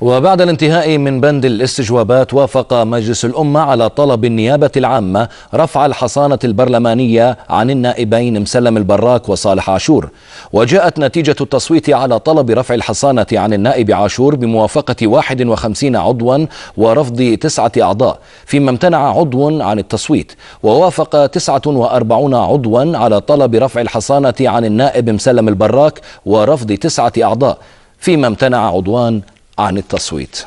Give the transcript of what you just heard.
وبعد الانتهاء من بند الاستجوابات وافق مجلس الأمة على طلب النيابة العامة رفع الحصانة البرلمانية عن النائبين مسلم البراك وصالح عاشور وجاءت نتيجة التصويت على طلب رفع الحصانة عن النائب عاشور بموافقة 51 عضوا ورفض تسعة أعضاء فيما امتنع عضو عن التصويت ووافق 49 عضوا على طلب رفع الحصانة عن النائب مسلم البراك ورفض تسعة أعضاء فيما امتنع عضوان عن التصويت